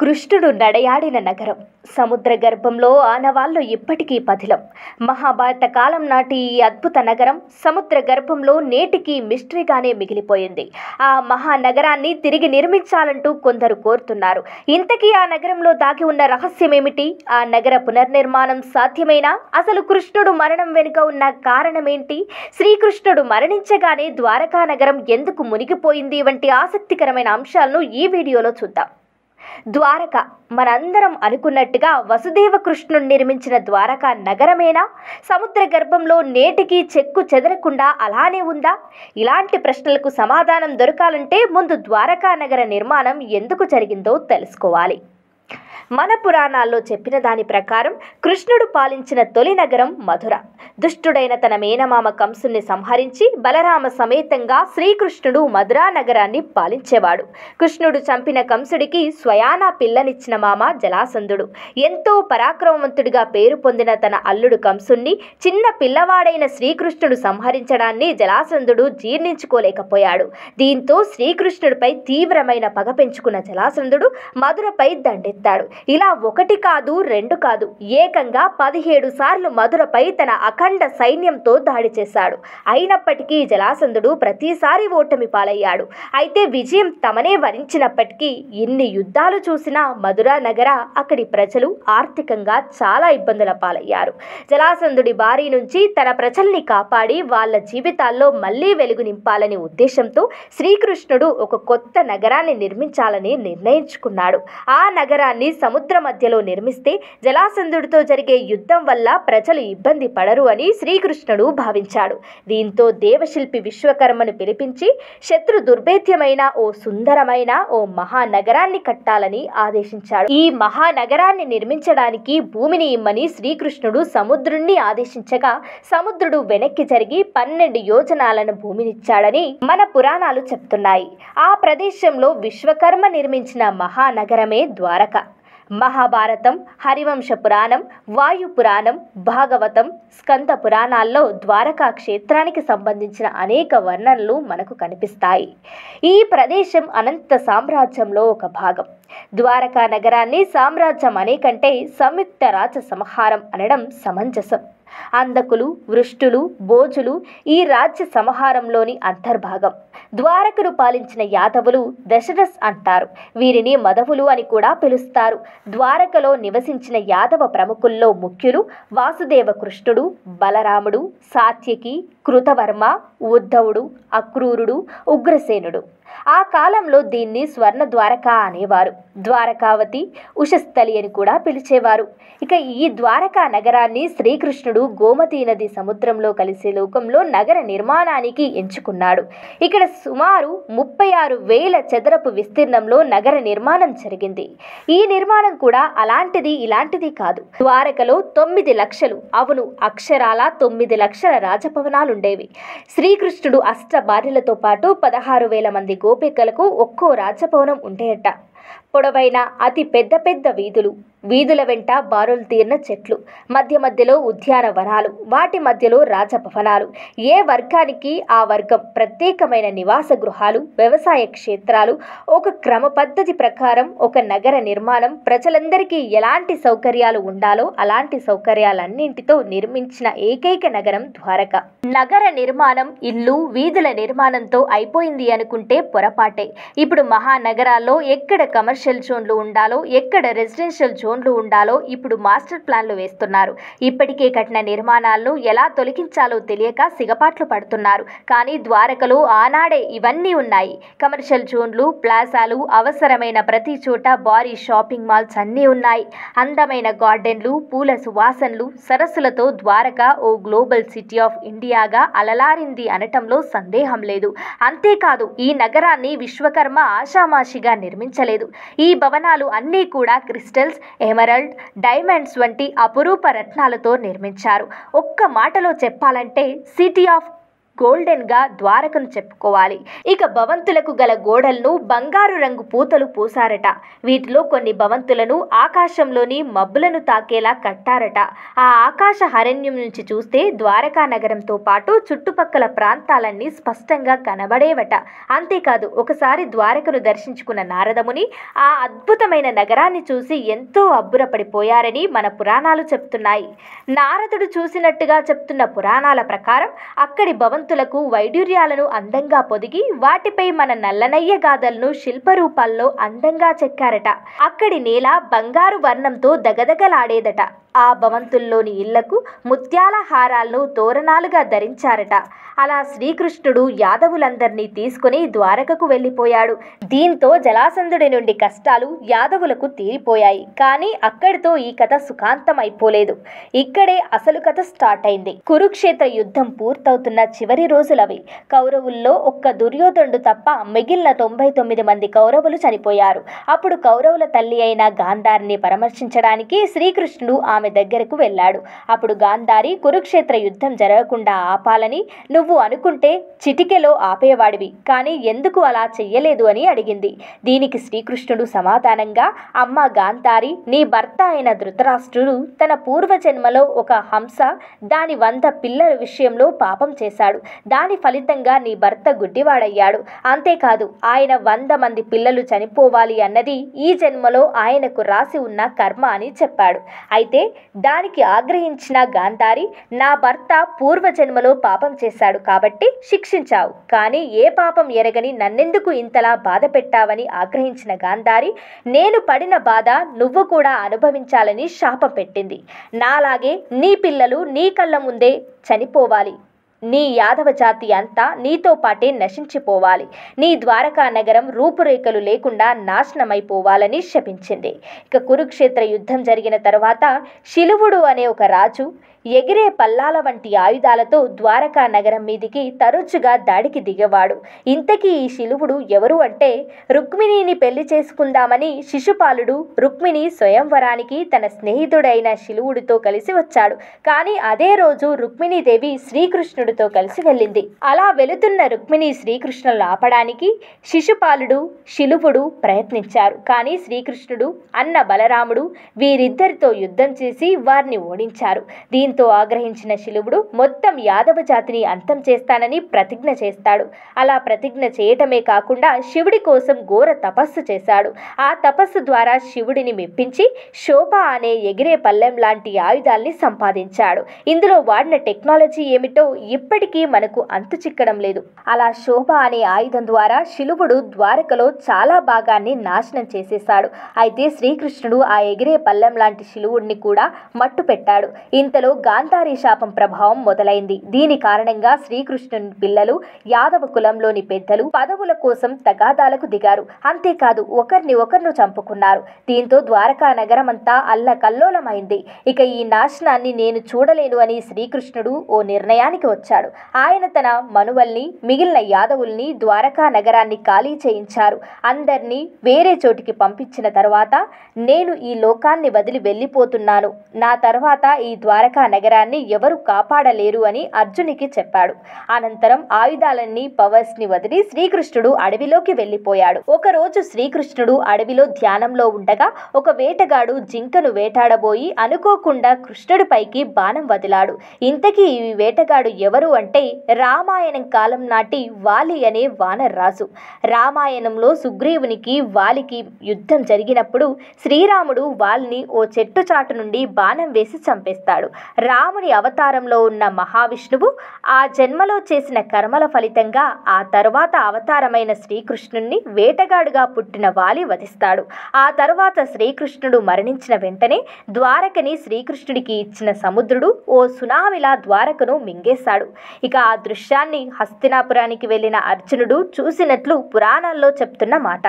కృష్ణుడు నడయాడిన నగరం సముద్ర గర్భంలో ఆనవాళ్ళు ఇప్పటికీ పథిలం మహాభారత కాలం నాటి ఈ అద్భుత నగరం సముద్ర గర్భంలో నేటికి మిస్టరీగానే మిగిలిపోయింది ఆ మహానగరాన్ని తిరిగి నిర్మించాలంటూ కొందరు కోరుతున్నారు ఇంతకీ ఆ నగరంలో దాగి ఉన్న రహస్యం ఏమిటి ఆ నగర పునర్నిర్మాణం సాధ్యమేనా అసలు కృష్ణుడు మరణం వెనుక ఉన్న కారణమేంటి శ్రీకృష్ణుడు మరణించగానే ద్వారకా నగరం ఎందుకు మునిగిపోయింది వంటి ఆసక్తికరమైన అంశాలను ఈ వీడియోలో చూద్దాం ద్వారక మనందరం అనుకున్నట్టుగా వసుదేవ కృష్ణుడు నిర్మించిన ద్వారక నగరమేనా సముద్ర గర్భంలో నేటికి చెక్కు చెదరకుండా అలానే ఉందా ఇలాంటి ప్రశ్నలకు సమాధానం దొరకాలంటే ముందు ద్వారకా నగర నిర్మాణం ఎందుకు జరిగిందో తెలుసుకోవాలి మన పురాణాల్లో చెప్పిన దాని ప్రకారం కృష్ణుడు పాలించిన తొలి నగరం మధుర దుష్టుడైన తన మేనమామ కంసుని సంహరించి బలరామ సమేతంగా శ్రీకృష్ణుడు మధురా నగరాన్ని పాలించేవాడు కృష్ణుడు చంపిన కంసుడికి స్వయానా పిల్లనిచ్చిన మామ జలాసంధుడు ఎంతో పరాక్రమవంతుడిగా పేరు పొందిన తన అల్లుడు కంసుణ్ణి చిన్న పిల్లవాడైన శ్రీకృష్ణుడు సంహరించడాన్ని జలాసంధుడు జీర్ణించుకోలేకపోయాడు దీంతో శ్రీకృష్ణుడిపై తీవ్రమైన పగ పెంచుకున్న జలాసంధుడు మధురపై దండెత్తి ఎత్తాడు ఇలా ఒకటి కాదు రెండు కాదు ఏకంగా పదిహేడు సార్లు మధురపై తన అఖండ సైన్యంతో దాడి చేశాడు అయినప్పటికీ జలాసంధుడు ప్రతిసారి ఓటమి పాలయ్యాడు అయితే విజయం తమనే వరించినప్పటికీ ఎన్ని యుద్ధాలు చూసినా మధుర నగర అక్కడి ప్రజలు ఆర్థికంగా చాలా ఇబ్బందుల పాలయ్యారు జలాసంధుడి బారి నుంచి తన ప్రజల్ని కాపాడి వాళ్ళ జీవితాల్లో మళ్లీ వెలుగు నింపాలనే ఉద్దేశంతో శ్రీకృష్ణుడు ఒక కొత్త నగరాన్ని నిర్మించాలని నిర్ణయించుకున్నాడు ఆ నగరా జలాశయాన్ని సముద్ర మధ్యలో నిర్మిస్తే జలాసంధుడితో జరిగే యుద్ధం వల్ల ప్రజలు ఇబ్బంది పడరు అని శ్రీకృష్ణుడు భావించాడు దీంతో దేవశిల్పి విశ్వకర్మను పిలిపించి శత్రు దుర్భేద్యమైన ఓ సుందరమైన ఓ మహానగరాన్ని కట్టాలని ఆదేశించాడు ఈ మహానగరాన్ని నిర్మించడానికి భూమిని ఇమ్మని శ్రీకృష్ణుడు సముద్రుణ్ణి ఆదేశించగా సముద్రుడు వెనక్కి జరిగి పన్నెండు యోజనాలను భూమినిచ్చాడని మన పురాణాలు చెప్తున్నాయి ఆ ప్రదేశంలో విశ్వకర్మ నిర్మించిన మహానగరమే ద్వారక మహాభారతం హరివంశ పురాణం వాయు పురాణం భాగవతం స్కంద పురాణాల్లో ద్వారకా క్షేత్రానికి సంబంధించిన అనేక వర్ణనలు మనకు కనిపిస్తాయి ఈ ప్రదేశం అనంత సామ్రాజ్యంలో ఒక భాగం ద్వారకా నగరాన్ని సామ్రాజ్యం అనే కంటే సంయుక్త రాజ సంహారం అనడం సమంజసం అందకులు వృష్టులు బోజులు ఈ రాజ్య సమహారంలోని అంతర్భాగం ద్వారకను పాలించిన యాదవులు దశరథ్ అంటారు వీరిని మదవులు అని కూడా పిలుస్తారు ద్వారకలో నివసించిన యాదవ ప్రముఖుల్లో ముఖ్యులు వాసుదేవ కృష్ణుడు బలరాముడు సాత్యకి కృతవర్మ ఉద్ధవుడు అక్రూరుడు ఉగ్రసేనుడు ఆ కాలంలో దీన్ని స్వర్ణ ద్వారక అనేవారు ద్వారకావతి ఉషస్థలి అని కూడా పిలిచేవారు ఇక ఈ ద్వారకా నగరాన్ని శ్రీకృష్ణుడు గోమతి నది సముద్రంలో కలిసే లోకంలో నగర నిర్మాణానికి ఎంచుకున్నాడు ఇక్కడ సుమారు ముప్పై ఆరు వేల చదరపు విస్తీర్ణంలో నగర నిర్మాణం జరిగింది ఈ నిర్మాణం కూడా అలాంటిది ఇలాంటిది కాదు ద్వారకలో తొమ్మిది లక్షలు అవును అక్షరాల తొమ్మిది లక్షల రాజభవనాలుండేవి శ్రీకృష్ణుడు అష్ట భార్యలతో పాటు పదహారు వేల మంది గోపికలకు ఒక్కో రాజభవనం ఉంటాయట పొడవైన అతి పెద్ద పెద్ద వీధులు వీధుల వెంట బారులు తీరిన చెట్లు మధ్య మధ్యలో ఉద్యానవనాలు వాటి మధ్యలో రాజభవనాలు ఏ వర్గానికి ఆ వర్గం ప్రత్యేకమైన నివాస గృహాలు వ్యవసాయ క్షేత్రాలు ఒక క్రమ పద్ధతి ప్రకారం ఒక నగర నిర్మాణం ప్రజలందరికీ ఎలాంటి సౌకర్యాలు ఉండాలో అలాంటి సౌకర్యాలన్నింటితో నిర్మించిన ఏకైక నగరం ద్వారక నగర నిర్మాణం ఇల్లు వీధుల నిర్మాణంతో అయిపోయింది అనుకుంటే పొరపాటే ఇప్పుడు మహానగరాల్లో ఎక్కడ కమర్షియల్ జోన్లు ఉండాలో ఎక్కడ రెసిడెన్షియల్ జోన్లు ఉండాలో ఇప్పుడు మాస్టర్ ప్లాన్లు వేస్తున్నారు ఇప్పటికే కట్టిన నిర్మాణాలను ఎలా తొలగించాలో తెలియక సిగపాట్లు పడుతున్నారు కానీ ద్వారకలో ఆనాడే ఇవన్నీ ఉన్నాయి కమర్షియల్ జోన్లు ప్లాజాలు అవసరమైన ప్రతి చోట భారీ షాపింగ్ మాల్స్ అన్నీ ఉన్నాయి అందమైన గార్డెన్లు పూల సువాసనలు సరస్సులతో ద్వారక ఓ గ్లోబల్ సిటీ ఆఫ్ ఇండియాగా అలలారింది అనటంలో సందేహం లేదు అంతేకాదు ఈ నగరాన్ని విశ్వకర్మ ఆషామాషిగా నిర్మించలేదు లేదు ఈ భవనాలు అన్నీ కూడా క్రిస్టల్స్ ఎమరల్డ్ డైమండ్స్ వంటి అపురూప రత్నాలతో నిర్మించారు ఒక్క మాటలో చెప్పాలంటే సిటీ ఆఫ్ గోల్డెన్గా ద్వారకను చెప్పుకోవాలి ఇక భవంతులకు గల గోడలను బంగారు రంగు పూతలు పూసారట వీటిలో కొన్ని భవంతులను ఆకాశంలోని మబ్బులను తాకేలా కట్టారట ఆ ఆకాశ హరణ్యం నుంచి చూస్తే ద్వారకా నగరంతో పాటు చుట్టుపక్కల ప్రాంతాలన్నీ స్పష్టంగా కనబడేవట అంతేకాదు ఒకసారి ద్వారకను దర్శించుకున్న నారదముని ఆ అద్భుతమైన నగరాన్ని చూసి ఎంతో అబ్బురపడిపోయారని మన పురాణాలు చెప్తున్నాయి నారదుడు చూసినట్టుగా చెప్తున్న పురాణాల ప్రకారం అక్కడి భవంతు భగవంతులకు వైడూర్యాలను అందంగా పొదిగి వాటిపై మన నల్లనయ్య గాథలను శిల్పరూపాల్లో అందంగా చెక్కారట అక్కడి నేల బంగారు వర్ణంతో దగదగలాడేదట ఆ భవంతుల్లోని ఇళ్లకు ముత్యాల హారాలను తోరణాలుగా ధరించారట అలా శ్రీకృష్ణుడు యాదవులందరినీ తీసుకుని ద్వారకకు వెళ్ళిపోయాడు దీంతో జలాసంధుడి నుండి కష్టాలు యాదవులకు తీరిపోయాయి కానీ అక్కడితో ఈ కథ సుఖాంతం అయిపోలేదు ఇక్కడే అసలు కథ స్టార్ట్ అయింది కురుక్షేత్ర యుద్ధం పూర్తవుతున్న చివరి చివరి రోజులవి కౌరవుల్లో ఒక్క దుర్యోధనుడు తప్ప మిగిలిన తొంభై తొమ్మిది మంది కౌరవులు చనిపోయారు అప్పుడు కౌరవుల తల్లి అయిన గాంధారిని పరామర్శించడానికి శ్రీకృష్ణుడు ఆమె దగ్గరకు వెళ్ళాడు అప్పుడు గాంధారి కురుక్షేత్ర యుద్ధం జరగకుండా ఆపాలని నువ్వు అనుకుంటే చిటికెలో ఆపేవాడివి కానీ ఎందుకు అలా చెయ్యలేదు అని అడిగింది దీనికి శ్రీకృష్ణుడు సమాధానంగా అమ్మ గాంధారి నీ భర్త అయిన ధృతరాష్ట్రుడు తన పూర్వజన్మలో ఒక హంస దాని వంద పిల్లల విషయంలో పాపం చేశాడు దాని ఫలితంగా నీ భర్త గుడ్డివాడయ్యాడు అంతేకాదు ఆయన వంద మంది పిల్లలు చనిపోవాలి అన్నది ఈ జన్మలో ఆయనకు రాసి ఉన్న కర్మ అని చెప్పాడు అయితే దానికి ఆగ్రహించిన గాంధారి నా భర్త పూర్వజన్మలో పాపం చేశాడు కాబట్టి శిక్షించావు కానీ ఏ పాపం ఎరగని నన్నెందుకు ఇంతలా బాధ పెట్టావని ఆగ్రహించిన గాంధారి నేను పడిన బాధ నువ్వు కూడా అనుభవించాలని శాపం పెట్టింది నాలాగే నీ పిల్లలు నీ కళ్ళ ముందే చనిపోవాలి నీ యాదవ జాతి అంతా నీతో పాటే నశించిపోవాలి నీ ద్వారకా నగరం రూపురేఖలు లేకుండా నాశనమైపోవాలని శపించింది ఇక కురుక్షేత్ర యుద్ధం జరిగిన తర్వాత శిలువుడు అనే ఒక రాజు ఎగిరే పల్లాల వంటి ఆయుధాలతో ద్వారకా నగరం మీదికి తరచుగా దాడికి దిగేవాడు ఇంతకీ ఈ శిలువుడు ఎవరు అంటే రుక్మిణిని పెళ్లి చేసుకుందామని శిశుపాలుడు రుక్మిణి స్వయంవరానికి తన స్నేహితుడైన శిలువుడితో కలిసి వచ్చాడు కానీ అదే రోజు రుక్మిణీదేవి శ్రీకృష్ణుడితో కలిసి వెళ్ళింది అలా వెళుతున్న రుక్మిణి శ్రీకృష్ణులను ఆపడానికి శిశుపాలుడు శిలువుడు ప్రయత్నించారు కానీ శ్రీకృష్ణుడు అన్న బలరాముడు వీరిద్దరితో యుద్ధం చేసి వారిని ఓడించారు దీని దీంతో ఆగ్రహించిన శిలువుడు మొత్తం యాదవ జాతిని అంతం చేస్తానని ప్రతిజ్ఞ చేస్తాడు అలా ప్రతిజ్ఞ చేయటమే కాకుండా శివుడి కోసం ఘోర తపస్సు చేశాడు ఆ తపస్సు ద్వారా శివుడిని మెప్పించి శోభ అనే ఎగిరే పల్లెం లాంటి ఆయుధాల్ని సంపాదించాడు ఇందులో వాడిన టెక్నాలజీ ఏమిటో ఇప్పటికీ మనకు అంతు చిక్కడం లేదు అలా శోభ అనే ఆయుధం ద్వారా శిలువుడు ద్వారకలో చాలా భాగాన్ని నాశనం చేసేశాడు అయితే శ్రీకృష్ణుడు ఆ ఎగిరే పల్లెం లాంటి శిలువుడిని కూడా మట్టు పెట్టాడు ఇంతలో గాంధారి శాపం ప్రభావం మొదలైంది దీని కారణంగా శ్రీకృష్ణుని పిల్లలు యాదవ కులంలోని పెద్దలు పదవుల కోసం తగాదాలకు దిగారు అంతేకాదు ఒకరిని ఒకరిను చంపుకున్నారు దీంతో ద్వారకా నగరమంతా అల్లకల్లోలమైంది ఇక ఈ నాశనాన్ని నేను చూడలేను అని శ్రీకృష్ణుడు ఓ నిర్ణయానికి వచ్చాడు ఆయన తన మనువల్ని మిగిలిన యాదవుల్ని ద్వారకా నగరాన్ని ఖాళీ చేయించారు అందరినీ వేరే చోటికి పంపించిన తర్వాత నేను ఈ లోకాన్ని వదిలి వెళ్ళిపోతున్నాను నా తర్వాత ఈ ద్వారకా నగరాన్ని ఎవరు కాపాడలేరు అని అర్జునికి చెప్పాడు అనంతరం ఆయుధాలన్నీ పవర్స్ని వదిలి శ్రీకృష్ణుడు అడవిలోకి వెళ్ళిపోయాడు ఒకరోజు శ్రీకృష్ణుడు అడవిలో ధ్యానంలో ఉండగా ఒక వేటగాడు జింకను వేటాడబోయి అనుకోకుండా కృష్ణుడిపైకి బాణం వదిలాడు ఇంతకీ ఈ వేటగాడు ఎవరు అంటే రామాయణం కాలం నాటి వాలి అనే రాజు రామాయణంలో సుగ్రీవునికి వాలికి యుద్ధం జరిగినప్పుడు శ్రీరాముడు వాల్ని ఓ చెట్టు చాటు నుండి బాణం వేసి చంపేస్తాడు రాముని అవతారంలో ఉన్న మహావిష్ణువు ఆ జన్మలో చేసిన కర్మల ఫలితంగా ఆ తరువాత అవతారమైన శ్రీకృష్ణుణ్ణి వేటగాడుగా పుట్టిన వాలి వధిస్తాడు ఆ తరువాత శ్రీకృష్ణుడు మరణించిన వెంటనే ద్వారకని శ్రీకృష్ణుడికి ఇచ్చిన సముద్రుడు ఓ సునామిలా ద్వారకను మింగేశాడు ఇక ఆ దృశ్యాన్ని హస్తినాపురానికి వెళ్ళిన అర్జునుడు చూసినట్లు పురాణాల్లో చెప్తున్న మాట